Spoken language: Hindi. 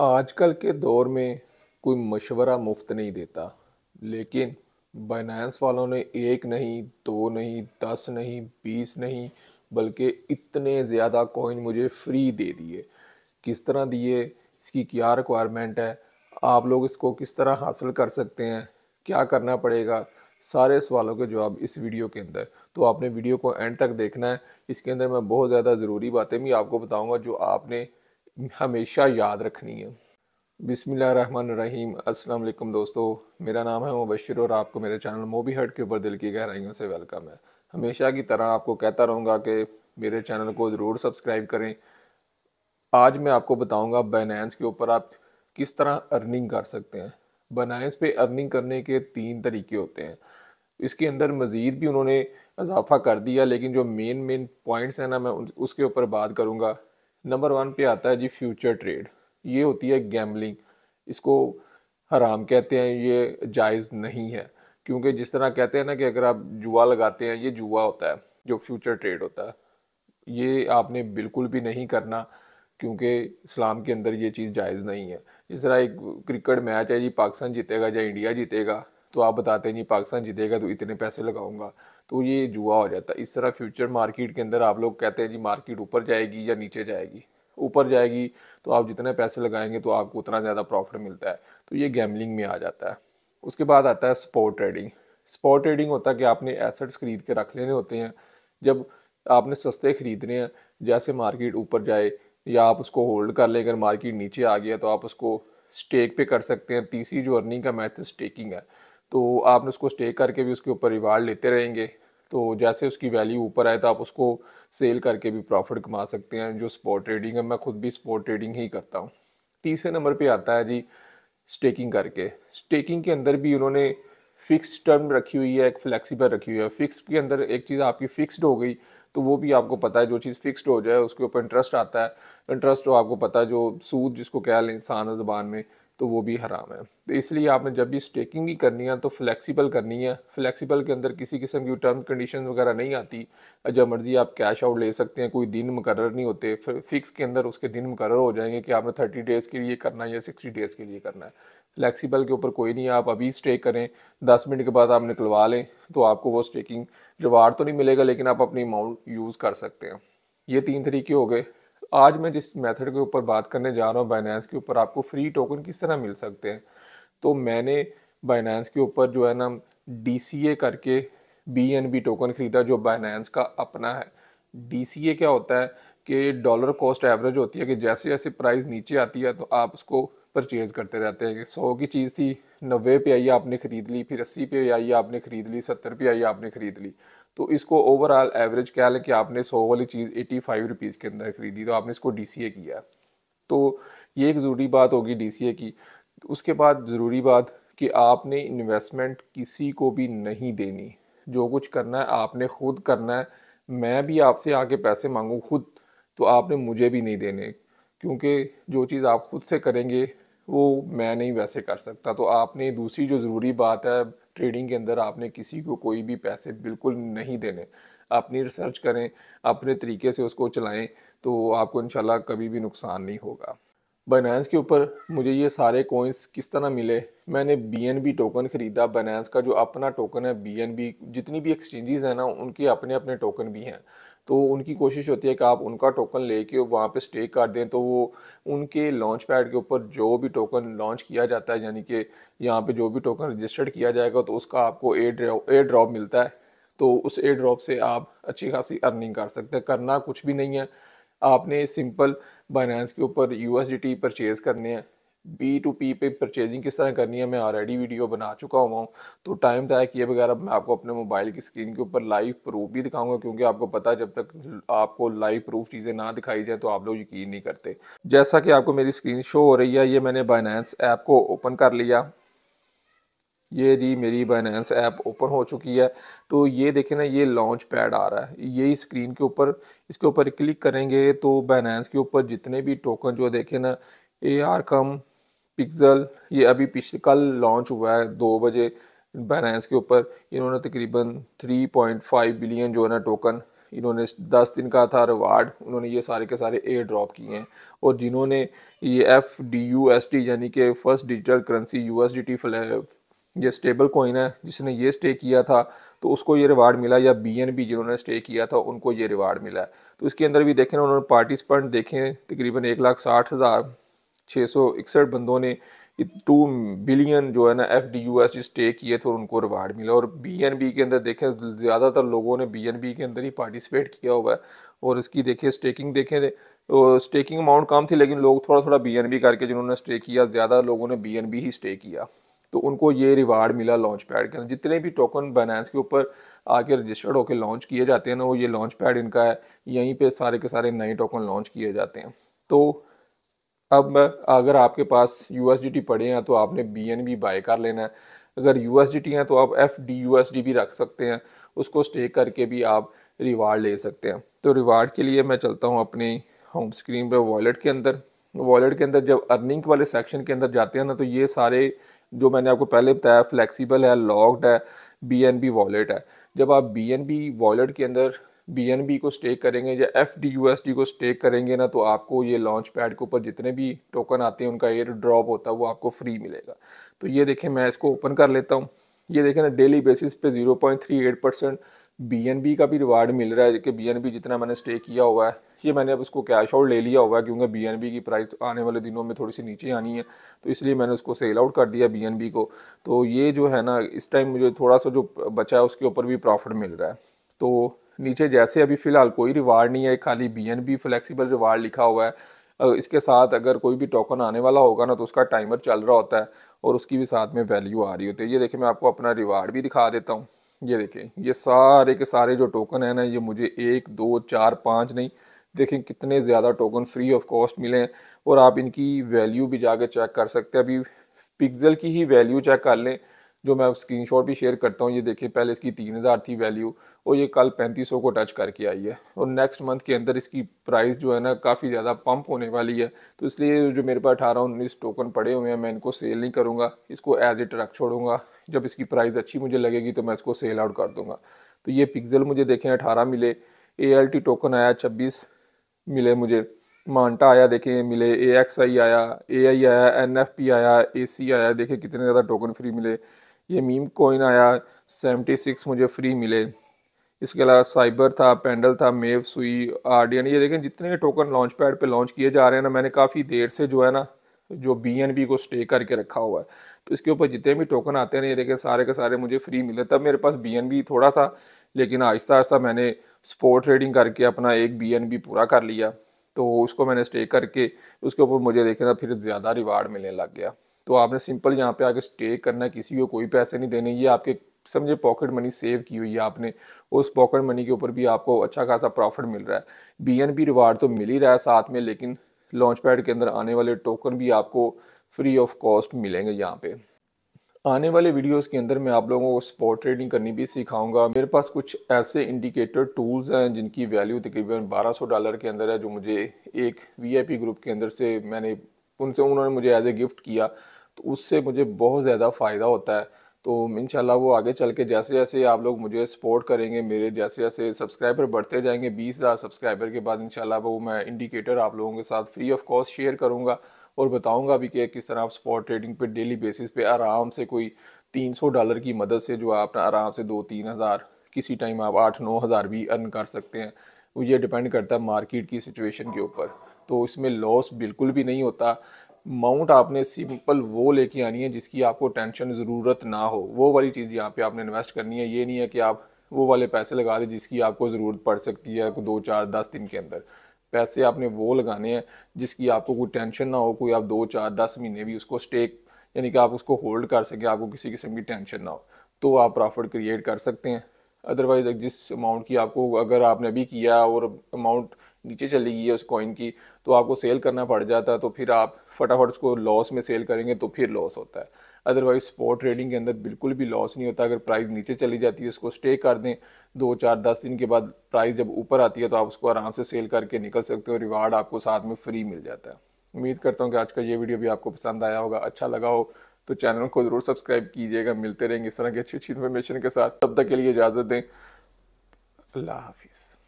आजकल के दौर में कोई मशवरा मुफ्त नहीं देता लेकिन बाइनेंस वालों ने एक नहीं दो नहीं दस नहीं बीस नहीं बल्कि इतने ज़्यादा कॉइन मुझे फ्री दे दिए किस तरह दिए इसकी क्या रिक्वायरमेंट है आप लोग इसको किस तरह हासिल कर सकते हैं क्या करना पड़ेगा सारे सवालों के जवाब इस वीडियो के अंदर तो आपने वीडियो को एंड तक देखना है इसके अंदर मैं बहुत ज़्यादा ज़रूरी बातें भी आपको बताऊँगा जो आपने हमेशा याद रखनी है बिसमीम अल्लाम दोस्तों मेरा नाम है मुबशर और आपको मेरे चैनल मोबी हट के ऊपर दिल की गहराइयों से वेलकम है हमेशा की तरह आपको कहता रहूँगा कि मेरे चैनल को ज़रूर सब्सक्राइब करें आज मैं आपको बताऊँगा बनाइंस के ऊपर आप किस तरह अर्निंग कर सकते हैं बाइनेंस पे अर्निंग करने के तीन तरीके होते हैं इसके अंदर मज़ीद भी उन्होंने इजाफा कर दिया लेकिन जो मेन मेन पॉइंट्स हैं ना मैं उसके ऊपर बात करूँगा नंबर वन पे आता है जी फ्यूचर ट्रेड ये होती है गैम्बलिंग इसको हराम कहते हैं ये जायज़ नहीं है क्योंकि जिस तरह कहते हैं ना कि अगर आप जुआ लगाते हैं ये जुआ होता है जो फ्यूचर ट्रेड होता है ये आपने बिल्कुल भी नहीं करना क्योंकि इस्लाम के अंदर ये चीज़ जायज़ नहीं है जिस तरह एक क्रिकेट मैच है जी पाकिस्तान जीतेगा या इंडिया जीतेगा तो आप बताते हैं जी पाकिस्तान जीतेगा तो इतने पैसे लगाऊंगा तो ये जुआ हो जाता है इस तरह फ्यूचर मार्केट के अंदर आप लोग कहते हैं जी मार्केट ऊपर जाएगी या नीचे जाएगी ऊपर जाएगी तो आप जितने पैसे लगाएंगे तो आपको उतना ज़्यादा प्रॉफिट मिलता है तो ये गैमलिंग में आ जाता है उसके बाद आता है स्पॉट ट्रेडिंग स्पॉट ट्रेडिंग होता है कि आपने एसेट्स खरीद के रख लेने होते हैं जब आपने सस्ते खरीदने हैं जैसे मार्केट ऊपर जाए या आप उसको होल्ड कर लें अगर मार्केट नीचे आ गया तो आप उसको स्टेक पे कर सकते हैं तीसरी जो अर्निंग का मैथ स्टेकिंग है तो आप उसको स्टे करके भी उसके ऊपर रिवार्ड लेते रहेंगे तो जैसे उसकी वैल्यू ऊपर आए तो आप उसको सेल करके भी प्रॉफिट कमा सकते हैं जो स्पॉट ट्रेडिंग है मैं खुद भी स्पॉट ट्रेडिंग ही करता हूँ तीसरे नंबर पे आता है जी स्टेकिंग करके स्टेकिंग के अंदर भी उन्होंने फिक्स टर्म रखी हुई है एक फ्लेक्सिबल रखी हुई है फिक्स के अंदर एक चीज़ आपकी फिक्सड हो गई तो वो भी आपको पता है जो चीज़ फिक्सड हो जाए उसके ऊपर इंटरेस्ट आता है इंटरेस्ट तो आपको पता है जो सूद जिसको कह लें इंसान जबान में तो वो भी हराम है तो इसलिए आपने जब भी स्टेकिंग भी करनी है तो फ्लैक्सीबल करनी है फ्लैक्सीबल के अंदर किसी किस्म की टर्म कंडीशन वगैरह नहीं आती जब मर्जी आप कैश आउट ले सकते हैं कोई दिन मुकर नहीं होते फिक्स के अंदर उसके दिन मुकर हो जाएंगे कि आपने थर्टी डेज़ के लिए करना है या सिक्सटी डेज़ के लिए करना है फ्लैक्सीबल के ऊपर कोई नहीं आप अभी स्टे करें दस मिनट के बाद आप निकलवा लें तो आपको वो स्टेकिंग जवार तो नहीं मिलेगा लेकिन आप अपनी अमाउंट यूज़ कर सकते हैं ये तीन तरीके हो गए आज मैं जिस मेथड के ऊपर बात करने जा रहा हूँ बाइनेंस के ऊपर आपको फ्री टोकन किस तरह मिल सकते हैं तो मैंने बाइनेंस के ऊपर जो है ना डी करके बी टोकन ख़रीदा जो बाइनेंस का अपना है डी क्या होता है कि डॉलर कॉस्ट एवरेज होती है कि जैसे जैसे प्राइस नीचे आती है तो आप उसको परचेज़ करते रहते हैं कि सौ की चीज़ थी नब्बे पे आई आपने ख़रीद ली फिर अस्सी पे आई आपने ख़रीद ली सत्तर पे आई आपने ख़रीद ली तो इसको ओवरऑल एवरेज कह लें कि आपने सौ वाली चीज़ एटी फाइव रुपीज़ के अंदर ख़रीदी तो आपने इसको डी किया तो ये एक ज़रूरी बात होगी डी की उसके बाद ज़रूरी बात कि आपने इन्वेस्टमेंट किसी को भी नहीं देनी जो कुछ करना है आपने खुद करना है मैं भी आपसे आके पैसे मांगूँ खुद तो आपने मुझे भी नहीं देने क्योंकि जो चीज़ आप खुद से करेंगे वो मैं नहीं वैसे कर सकता तो आपने दूसरी जो ज़रूरी बात है ट्रेडिंग के अंदर आपने किसी को कोई भी पैसे बिल्कुल नहीं देने अपनी रिसर्च करें अपने तरीके से उसको चलाएं तो आपको इन कभी भी नुकसान नहीं होगा बनैंस के ऊपर मुझे ये सारे कोइंस किस तरह मिले मैंने बी टोकन ख़रीदा बनैंस का जो अपना टोकन है बी जितनी भी एक्सचेंजेस हैं ना उनके अपने अपने टोकन भी हैं तो उनकी कोशिश होती है कि आप उनका टोकन लेके वहाँ पर स्टे कर दें तो वो उनके लॉन्च पैड के ऊपर जो भी टोकन लॉन्च किया जाता है यानी कि यहाँ पर जो भी टोकन रजिस्टर्ड किया जाएगा तो उसका आपको एयर ड्रॉप एयर ड्रॉप मिलता है तो उस एयर ड्रॉप से आप अच्छी खासी अर्निंग कर सकते हैं करना कुछ भी नहीं है आपने सिंपल बाइनेंस के ऊपर U S D T purchase करने हैं बी टू पी पे परचेजिंग किस तरह करनी है मैं ऑलरेडी वीडियो बना चुका हुआ हूँ तो टाइम तय किए बगैर अब मैं आपको अपने मोबाइल की स्क्रीन के ऊपर लाइव प्रूफ भी दिखाऊंगा क्योंकि आपको पता है जब तक आपको लाइव प्रूफ चीज़ें ना दिखाई जाए तो आप लोग यकीन नहीं करते जैसा कि आपको मेरी स्क्रीन शो हो रही है ये मैंने बाइनेंस ऐप को ओपन कर लिया ये जी मेरी बाइनेंस ऐप ओपन हो चुकी है तो ये देखें ना ये लॉन्च पैड आ रहा है यही स्क्रीन के ऊपर इसके ऊपर क्लिक करेंगे तो बाइनेंस के ऊपर जितने भी टोकन जो देखें ना ए आर कम पिक्सल ये अभी पिछले कल लॉन्च हुआ है दो बजे बाइनेंस के ऊपर इन्होंने तकरीबन 3.5 बिलियन जो है ना टोकन इन्होंने दस दिन का था रिवार्ड उन्होंने ये सारे के सारे एयर ड्रॉप किए हैं और जिन्होंने ये F D U S T यानी कि first digital currency U S D T ये स्टेबल कोइन है जिसने ये स्टे किया था तो उसको ये रिवार्ड मिला या बी एन बी जिन्होंने स्टे किया था उनको ये रिवार्ड मिला है तो इसके अंदर भी देखें उन्होंने पार्टिसिपेंट देखें तकरीबन एक लाख साठ हज़ार छः सौ इकसठ बंदों ने टू बिलियन जो है ना F D U S stake किए थे और उनको रिवार्ड मिला और बी एन बी के अंदर देखें ज़्यादातर लोगों ने बी एन बी के अंदर ही पार्टिसिपेट किया हुआ है और इसकी देखिए स्टेकिंग देखें तो स्टेकिंग अमाउंट कम थी लेकिन लोग थोड़ा थोड़ा बी एन बी करके जिन्होंने स्टे किया ज़्यादा लोगों ने बी एन बी ही स्टे किया तो उनको ये रिवार्ड मिला लॉन्च पैड के अंदर जितने भी टोकन बाइनेंस के ऊपर आके रजिस्टर्ड होकर लॉन्च किए जाते हैं ना वो ये लॉन्च पैड इनका है यहीं पे सारे के सारे नए टोकन लॉन्च किए जाते हैं तो अब अगर आपके पास यू पड़े हैं तो आपने बी बाय कर लेना है अगर यू हैं तो आप एफ डी भी रख सकते हैं उसको स्टे करके भी आप रिवार्ड ले सकते हैं तो रिवार्ड के लिए मैं चलता हूँ अपनी होम स्क्रीन पर वॉलेट के अंदर वॉलेट के अंदर जब अर्निंग वाले सेक्शन के अंदर जाते हैं ना तो ये सारे जो मैंने आपको पहले बताया फ्लेक्सिबल है लॉकड है बी वॉलेट है जब आप बी वॉलेट के अंदर बी को स्टेक करेंगे या एफ डी को स्टेक करेंगे ना तो आपको ये लॉन्च पैड के ऊपर जितने भी टोकन आते हैं उनका एयर ड्रॉप होता है वो आपको फ्री मिलेगा तो ये देखें मैं इसको ओपन कर लेता हूँ ये देखें ना डेली बेसिस पे 0.38 परसेंट बी का भी रिवार्ड मिल रहा है कि बी जितना मैंने स्टे किया हुआ है ये मैंने अब उसको कैश आउट ले लिया हुआ है क्योंकि बी की प्राइस आने वाले दिनों में थोड़ी सी नीचे आनी है तो इसलिए मैंने उसको सेल आउट कर दिया बी को तो ये जो है ना इस टाइम मुझे थोड़ा सा जो बचा है उसके ऊपर भी प्रॉफिट मिल रहा है तो नीचे जैसे अभी फ़िलहाल कोई रिवार्ड नहीं है खाली B N B flexible reward लिखा हुआ है इसके साथ अगर कोई भी टोकन आने वाला होगा ना तो उसका टाइमर चल रहा होता है और उसकी भी साथ में वैल्यू आ रही होती है ये देखिए मैं आपको अपना रिवार्ड भी दिखा देता हूँ ये देखें ये सारे के सारे जो टोकन है ना ये मुझे एक दो चार पाँच नहीं देखें कितने ज़्यादा टोकन फ्री ऑफ कॉस्ट मिले हैं और आप इनकी वैल्यू भी जाके चेक कर सकते हैं अभी पिक्सल की ही वैल्यू चेक कर लें जो मैं शॉट भी शेयर करता हूँ ये देखिए पहले इसकी तीन हज़ार थी वैल्यू और ये कल पैंतीस को टच करके आई है और नेक्स्ट मंथ के अंदर इसकी प्राइस जो है ना काफ़ी ज़्यादा पंप होने वाली है तो इसलिए जो मेरे पास अठारह उन्नीस टोकन पड़े हुए हैं मैं इनको सेल नहीं करूँगा इसको एज ए ट्रक छोड़ूंगा जब इसकी प्राइस अच्छी मुझे लगेगी तो मैं इसको सेल आउट कर दूँगा तो ये पिक्ज़ल मुझे देखें अठारह मिले ए टोकन आया छब्बीस मिले मुझे मांटा आया देखें मिले ए एक्स आई आया ए आई आया एन एफ पी आया ए सी आया देखें कितने ज़्यादा टोकन फ्री मिले ये मीम कोइन आया सेवेंटी सिक्स मुझे फ्री मिले इसके अलावा साइबर था पेंडल था मेव सुई आर्डियन ये देखें जितने टोकन लॉन्च पैड पर लॉन्च किए जा रहे हैं ना मैंने काफ़ी देर से जो है ना जो बी एन बी को स्टे करके रखा हुआ है तो इसके ऊपर जितने भी टोकन आते हैं ना ये देखें सारे के सारे मुझे फ्री मिले तब मेरे पास बी एन बी थोड़ा था लेकिन आहिस्ता आहिस्ता मैंने स्पोर्ट ट्रेडिंग करके अपना एक बी एन बी पूरा कर लिया तो उसको मैंने स्टे करके उसके ऊपर मुझे देखना फिर ज़्यादा रिवार्ड मिलने लग गया तो आपने सिंपल यहाँ पे आके स्टे करना है किसी को कोई पैसे नहीं देने ये आपके समझे पॉकेट मनी सेव की हुई है आपने उस पॉकेट मनी के ऊपर भी आपको अच्छा खासा प्रॉफिट मिल रहा है बी एन बी रिवार्ड तो मिल ही रहा है साथ में लेकिन लॉन्च पैड के अंदर आने वाले टोकन भी आपको फ्री ऑफ कॉस्ट मिलेंगे यहाँ पे आने वाले वीडियोस के अंदर मैं आप लोगों को स्पॉट ट्रेडिंग करनी भी सिखाऊंगा मेरे पास कुछ ऐसे इंडिकेटर टूल्स हैं जिनकी वैल्यू तकरीबन 1200 डॉलर के अंदर है जो मुझे एक वीआईपी ग्रुप के अंदर से मैंने उनसे उन्होंने मुझे एज ए गिफ्ट किया तो उससे मुझे बहुत ज़्यादा फ़ायदा होता है तो इन वो आगे चल के जैसे जैसे आप लोग मुझे सपोर्ट करेंगे मेरे जैसे जैसे सब्सक्राइबर बढ़ते जाएंगे बीस हज़ार सब्सक्राइबर के बाद इन वो मैं इंडिकेटर आप लोगों के साथ फ्री ऑफ कॉस्ट शेयर करूँगा और बताऊँगा भी कि किस तरह आप स्पॉट ट्रेडिंग पे डेली बेसिस पे आराम से कोई तीन सौ डॉलर की मदद से जो आप आराम से दो तीन हज़ार किसी टाइम आप आठ नौ हज़ार भी अर्न कर सकते हैं वो ये डिपेंड करता है मार्केट की सिचुएशन के ऊपर तो इसमें लॉस बिल्कुल भी नहीं होता माउंट आपने सिंपल वो लेके आनी है जिसकी आपको टेंशन ज़रूरत ना हो वो वाली चीज़ यहाँ पे आपने इन्वेस्ट करनी है ये नहीं है कि आप वो वाले पैसे लगा दें जिसकी आपको ज़रूरत पड़ सकती है दो चार दस दिन के अंदर पैसे आपने वो लगाने हैं जिसकी आपको कोई टेंशन ना हो कोई आप दो चार दस महीने भी उसको स्टेक यानी कि आप उसको होल्ड कर सकें आपको किसी किस्म की टेंशन ना हो तो आप प्रॉफिट क्रिएट कर सकते हैं अदरवाइज़ जिस अमाउंट की आपको अगर आपने अभी किया और अमाउंट नीचे चली गई है उस कॉइन की तो आपको सेल करना पड़ जाता है तो फिर आप फटाफट उसको लॉस में सेल करेंगे तो फिर लॉस होता है अदरवाइज स्पॉट ट्रेडिंग के अंदर बिल्कुल भी लॉस नहीं होता अगर प्राइस नीचे चली जाती है उसको स्टे कर दें दो चार दस दिन के बाद प्राइस जब ऊपर आती है तो आप उसको आराम से सेल करके निकल सकते हो रिवार्ड आपको साथ में फ्री मिल जाता है उम्मीद करता हूँ कि आज का ये वीडियो भी आपको पसंद आया होगा अच्छा लगा हो तो चैनल को ज़रूर सब्सक्राइब कीजिएगा मिलते रहेंगे इस तरह की अच्छी अच्छी इन्फॉर्मेशन के साथ तब तक के लिए इजाज़त दें अल्लाह हाफिज़